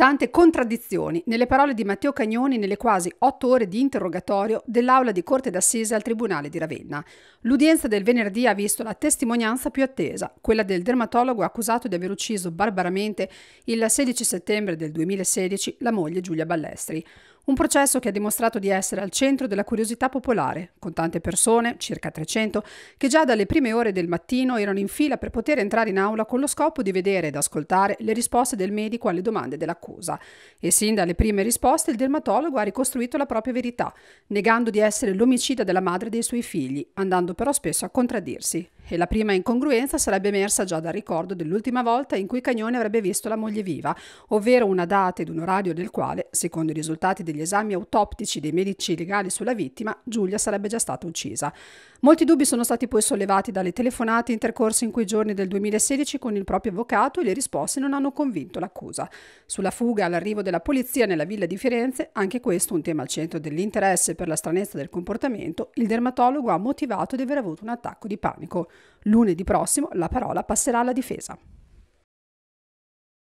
Tante contraddizioni nelle parole di Matteo Cagnoni nelle quasi otto ore di interrogatorio dell'aula di Corte d'Assise al Tribunale di Ravenna. L'udienza del venerdì ha visto la testimonianza più attesa, quella del dermatologo accusato di aver ucciso barbaramente il 16 settembre del 2016 la moglie Giulia Ballestri. Un processo che ha dimostrato di essere al centro della curiosità popolare, con tante persone, circa 300, che già dalle prime ore del mattino erano in fila per poter entrare in aula con lo scopo di vedere ed ascoltare le risposte del medico alle domande dell'accusa. E sin dalle prime risposte il dermatologo ha ricostruito la propria verità, negando di essere l'omicida della madre dei suoi figli, andando però spesso a contraddirsi e la prima incongruenza sarebbe emersa già dal ricordo dell'ultima volta in cui Cagnone avrebbe visto la moglie viva, ovvero una data ed un orario del quale, secondo i risultati degli esami autoptici dei medici legali sulla vittima, Giulia sarebbe già stata uccisa. Molti dubbi sono stati poi sollevati dalle telefonate intercorse in quei giorni del 2016 con il proprio avvocato e le risposte non hanno convinto l'accusa. Sulla fuga all'arrivo della polizia nella villa di Firenze, anche questo un tema al centro dell'interesse per la stranezza del comportamento, il dermatologo ha motivato di aver avuto un attacco di panico lunedì prossimo la parola passerà alla difesa.